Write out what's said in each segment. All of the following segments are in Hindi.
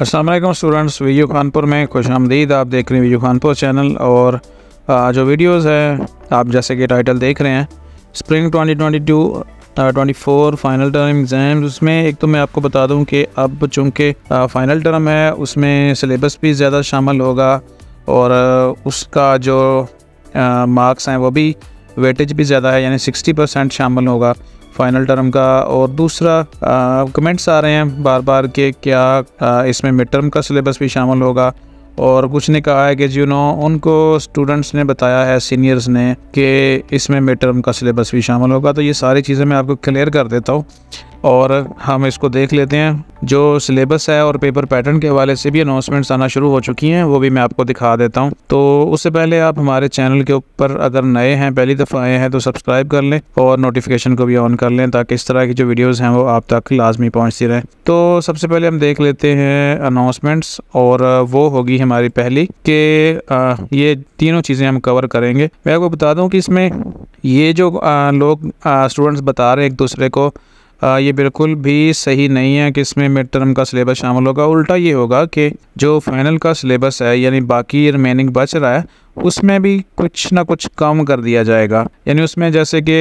असलम स्टूडेंट्स वीडियो खानपुर में खुश आमदीद आप देख रहे हैं वीडियो खानपुर चैनल और जो वीडियोस है आप जैसे कि टाइटल देख रहे हैं स्प्रिंग 2022 24 फाइनल टर्म एग्ज़ाम उसमें एक तो मैं आपको बता दूं कि अब चूंकि फ़ाइनल टर्म है उसमें सिलेबस भी ज़्यादा शामिल होगा और उसका जो मार्क्स हैं वो भी वेटेज भी ज़्यादा है यानी 60 परसेंट शामिल होगा फाइनल टर्म का और दूसरा कमेंट्स आ रहे हैं बार बार के क्या आ, इसमें मिड टर्म का सिलेबस भी शामिल होगा और कुछ ने कहा है कि जी नो उनको स्टूडेंट्स ने बताया है सीनियर्स ने कि इसमें मिड टर्म का सिलेबस भी शामिल होगा तो ये सारी चीज़ें मैं आपको क्लियर कर देता हूँ और हम इसको देख लेते हैं जो सिलेबस है और पेपर पैटर्न के हवाले से भी अनाउंसमेंट्स आना शुरू हो चुकी हैं वो भी मैं आपको दिखा देता हूँ तो उससे पहले आप हमारे चैनल के ऊपर अगर नए हैं पहली दफ़ा आए हैं तो सब्सक्राइब कर लें और नोटिफिकेशन को भी ऑन कर लें ताकि इस तरह की जो वीडियोज़ हैं वो आप तक लाजमी पहुँचती रहें तो सबसे पहले हम देख लेते हैं अनाउंसमेंट्स और वो होगी हमारी पहली कि ये तीनों चीज़ें हम कवर करेंगे मैं आपको बता दूँ कि इसमें ये जो आ, लोग स्टूडेंट्स बता रहे हैं एक दूसरे को आ, ये बिल्कुल भी सही नहीं है कि इसमें मिड टर्म का सिलेबस शामिल होगा उल्टा ये होगा कि जो फाइनल का सिलेबस है यानी बाकी रिमेनिंग बच रहा है उसमें भी कुछ ना कुछ कम कर दिया जाएगा यानी उसमें जैसे कि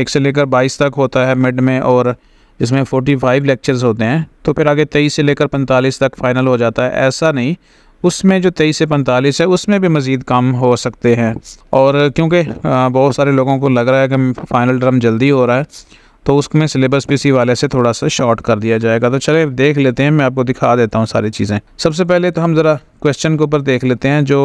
एक से लेकर बाईस तक होता है मिड में और जिसमें 45 लेक्चर्स होते हैं तो फिर आगे 23 से लेकर 45 तक फाइनल हो जाता है ऐसा नहीं उसमें जो तेईस से पैंतालीस है उसमें भी मज़ीद काम हो सकते हैं और क्योंकि बहुत सारे लोगों को लग रहा है कि फाइनल टर्म जल्दी हो रहा है तो उसमें सिलेबस भी इसी वाले से थोड़ा सा शॉर्ट कर दिया जाएगा तो चले देख लेते हैं मैं आपको दिखा देता हूँ सारी चीज़ें सबसे पहले तो हम ज़रा क्वेश्चन के ऊपर देख लेते हैं जो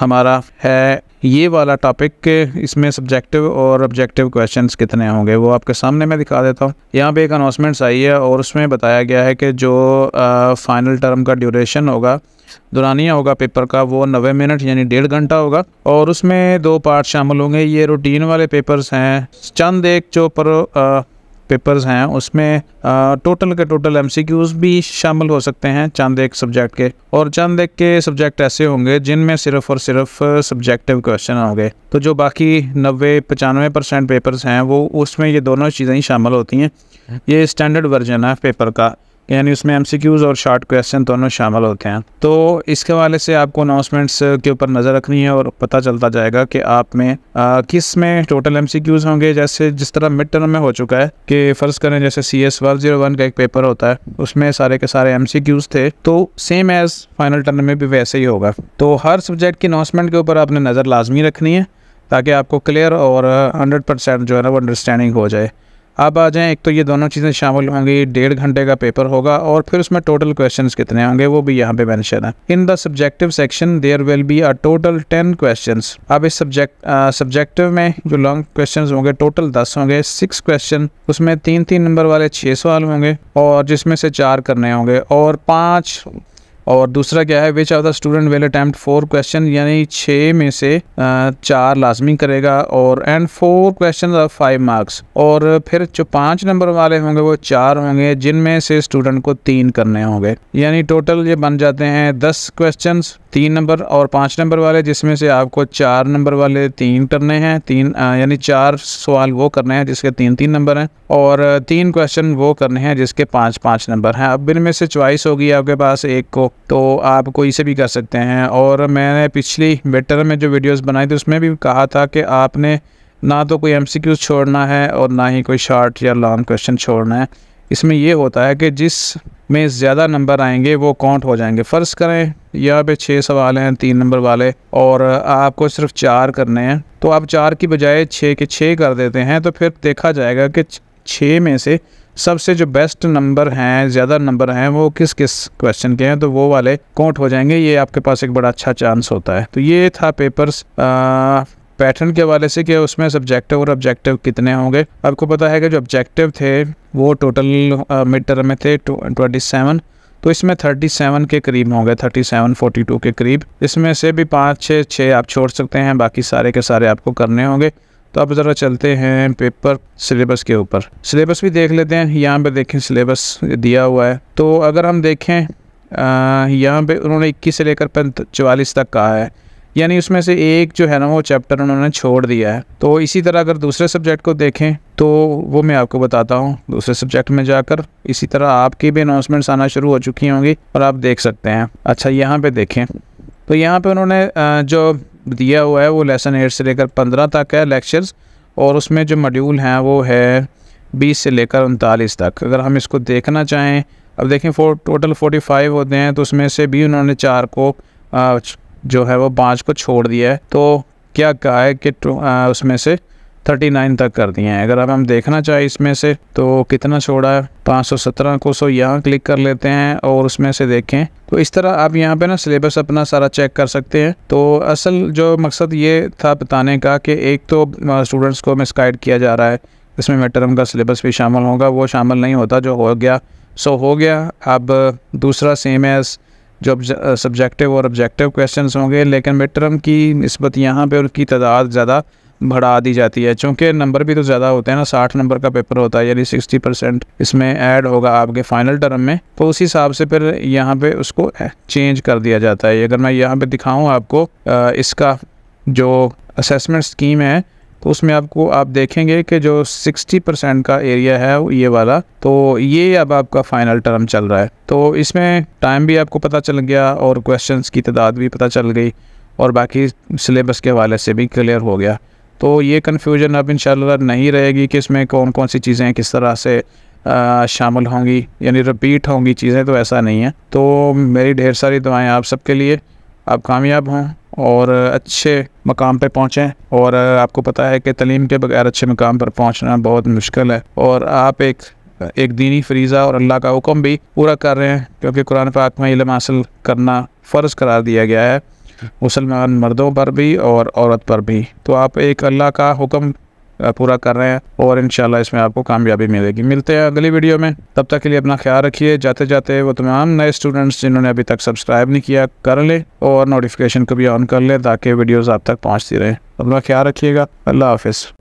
हमारा है ये वाला टॉपिक के इसमें सब्जेक्टिव और ऑब्जेक्टिव क्वेश्चंस कितने होंगे वो आपके सामने मैं दिखा देता हूँ यहाँ पे एक अनाउंसमेंट्स आई है और उसमें बताया गया है कि जो फाइनल टर्म का ड्यूरेशन होगा दुरानिया होगा पेपर का वो नबे मिनट यानी डेढ़ घंटा होगा और उसमें दो पार्ट शामिल होंगे ये रूटीन वाले पेपर्स हैं चंद एक जो पर आ, पेपर्स हैं उसमें टोटल के टोटल एम भी शामिल हो सकते हैं चंद एक सब्जेक्ट के और चंद एक के सब्जेक्ट ऐसे होंगे जिनमें सिर्फ और सिर्फ सब्जेक्टिव क्वेश्चन होंगे तो जो बाकी नब्बे पचानवे परसेंट पेपर्स हैं वो उसमें ये दोनों चीज़ें ही शामिल होती हैं ये स्टैंडर्ड वर्जन है पेपर का यानी उसमें एम और शॉर्ट क्वेश्चन दोनों शामिल होते हैं तो इसके हवाले से आपको अनाउंसमेंट्स के ऊपर नज़र रखनी है और पता चलता जाएगा कि आप में आ, किस में टोटल एम होंगे जैसे जिस तरह मिड टर्म में हो चुका है कि फ़र्ज़ करें जैसे सी एस का एक पेपर होता है उसमें सारे के सारे एम थे तो सेम एज़ फाइनल टर्म में भी वैसे ही होगा तो हर सब्जेक्ट की अनाउंसमेंट के ऊपर आपने नज़र लाजमी रखनी है ताकि आपको क्लियर और हंड्रेड परसेंट जो है ना वो अंडरस्टैंडिंग हो जाए अब आ जाएँ एक तो ये दोनों चीज़ें शामिल होंगी डेढ़ घंटे का पेपर होगा और फिर उसमें टोटल क्वेश्चन कितने होंगे वो भी यहाँ पे मैंशन है in the subjective section there will be a total ten question अब इस सब्जेक्ट सब्जेक्टिव में जो लॉन्ग क्वेश्चन होंगे टोटल दस होंगे सिक्स क्वेश्चन उसमें तीन तीन नंबर वाले छः सवाल होंगे और जिसमें से चार करने होंगे और पाँच और दूसरा क्या है which are the student will attempt four question यानी छः में से चार लाजमी करेगा और and four question of five marks और फिर जो पाँच नंबर वाले होंगे वो चार होंगे जिनमें से स्टूडेंट को तीन करने होंगे यानी टोटल ये बन जाते हैं दस क्वेश्चन तीन नंबर और पाँच नंबर वाले जिसमें से आपको चार नंबर वाले तीन करने हैं तीन यानी चार सवाल वो करने हैं जिसके तीन तीन नंबर हैं और तीन क्वेश्चन वो करने हैं जिसके पाँच पाँच नंबर हैं अब इनमें से चॉइस होगी आपके पास एक को तो आप कोई से भी कर सकते हैं और मैंने पिछली बेटर में जो वीडियोज़ बनाई थी उसमें भी कहा था कि आपने ना तो कोई एम छोड़ना है और ना ही कोई शार्ट या लॉन्ग क्वेश्चन छोड़ना है इसमें यह होता है कि जिस में ज़्यादा नंबर आएंगे वो काउंट हो जाएंगे फ़र्ज़ करें यहाँ पे छः सवाल हैं तीन नंबर वाले और आपको सिर्फ चार करने हैं तो आप चार की बजाय छः के छः कर देते हैं तो फिर देखा जाएगा कि छः में से सबसे जो बेस्ट नंबर हैं ज़्यादा नंबर हैं वो किस किस क्वेश्चन के हैं तो वो वाले काउंट हो जाएंगे ये आपके पास एक बड़ा अच्छा चांस होता है तो ये था पेपर्स आ, पैटर्न के हवाले से कि उसमें सब्जेक्टिव और ऑब्जेक्टिव कितने होंगे आपको पता है कि जो ऑब्जेक्टिव थे वो टोटल मिड टर्म में थे ट्वेंटी सेवन तो इसमें थर्टी सेवन के करीब होंगे थर्टी सेवन फोर्टी टू के करीब इसमें से भी पाँच छः छः आप छोड़ सकते हैं बाकी सारे के सारे आपको करने होंगे तो अब ज़रा चलते हैं पेपर सिलेबस के ऊपर सिलेबस भी देख लेते हैं यहाँ पे देखें सिलेबस दिया हुआ है तो अगर हम देखें यहाँ पे उन्होंने 21 से लेकर चवालीस तक कहा है यानी उसमें से एक जो है ना वो चैप्टर उन्होंने छोड़ दिया है तो इसी तरह अगर दूसरे सब्जेक्ट को देखें तो वो मैं आपको बताता हूँ दूसरे सब्जेक्ट में जाकर इसी तरह आपकी भी अनाउंसमेंट्स आना शुरू हो चुकी होंगी और आप देख सकते हैं अच्छा यहाँ पर देखें तो यहाँ पर उन्होंने जो दिया हुआ है वो लेसन एट से लेकर पंद्रह तक है लेक्चर्स और उसमें जो मॉड्यूल हैं वो है बीस से लेकर उनतालीस तक अगर हम इसको देखना चाहें अब देखें फोर टोटल फोर्टी फाइव होते हैं तो उसमें से भी उन्होंने चार को जो है वो पाँच को छोड़ दिया है तो क्या कहा है कि उसमें से 39 तक कर दिए हैं अगर अब हम देखना चाहें इसमें से तो कितना छोड़ा है 517 को सो यहाँ क्लिक कर लेते हैं और उसमें से देखें तो इस तरह आप यहाँ पे ना सिलेबस अपना सारा चेक कर सकते हैं तो असल जो मकसद ये था बताने का कि एक तो स्टूडेंट्स को मिस गाइड किया जा रहा है इसमें मेटरम का सिलेबस भी शामिल होगा वो शामिल नहीं होता जो हो गया सो हो गया अब दूसरा सेम एज़ जो सब्जेक्टिव uh, और ऑब्जेक्टिव क्वेश्चन होंगे लेकिन मिड टर्म की नस्बत यहाँ पर उनकी तादाद ज़्यादा बढ़ा दी जाती है चूँकि नंबर भी तो ज़्यादा होते हैं ना साठ नंबर का पेपर होता है यानी सिक्सटी परसेंट इसमें ऐड होगा आपके फाइनल टर्म में तो उस हिसाब से फिर यहाँ पे उसको चेंज uh, कर दिया जाता है अगर मैं यहाँ पे दिखाऊँ आपको uh, इसका जो असेसमेंट स्कीम है तो उसमें आपको आप देखेंगे कि जो 60 परसेंट का एरिया है ये वाला तो ये अब आपका फ़ाइनल टर्म चल रहा है तो इसमें टाइम भी आपको पता चल गया और क्वेश्चंस की तादाद भी पता चल गई और बाकी सिलेबस के हवाले से भी क्लियर हो गया तो ये कन्फ्यूजन अब इन नहीं रहेगी कि इसमें कौन कौन सी चीज़ें किस तरह से आ, शामिल होंगी यानी रिपीट होंगी चीज़ें तो ऐसा नहीं है तो मेरी ढेर सारी दुआएँ आप सबके लिए आप कामयाब हों और अच्छे मकाम पे पहुँचें और आपको पता है कि तलीम के बगैर अच्छे मकाम पर पहुँचना बहुत मुश्किल है और आप एक एक दीनी फरीज़ा और अल्लाह का हुक्म भी पूरा कर रहे हैं क्योंकि कुरान पाक में इलम हासिल करना फ़र्ज़ करार दिया गया है मुसलमान मर्दों पर भी और औरत पर भी तो आप एक अल्लाह का हुक्म पूरा कर रहे हैं और इन इसमें आपको कामयाबी मिलेगी मिलते हैं अगली वीडियो में तब तक के लिए अपना ख्याल रखिए जाते जाते वो तमाम नए स्टूडेंट्स जिन्होंने अभी तक सब्सक्राइब नहीं किया कर लें और नोटिफिकेशन को भी ऑन कर लें ताकि वीडियोज़ आप तक पहुँचती रहें अपना ख्याल रखिएगा अल्लाह हाफिज़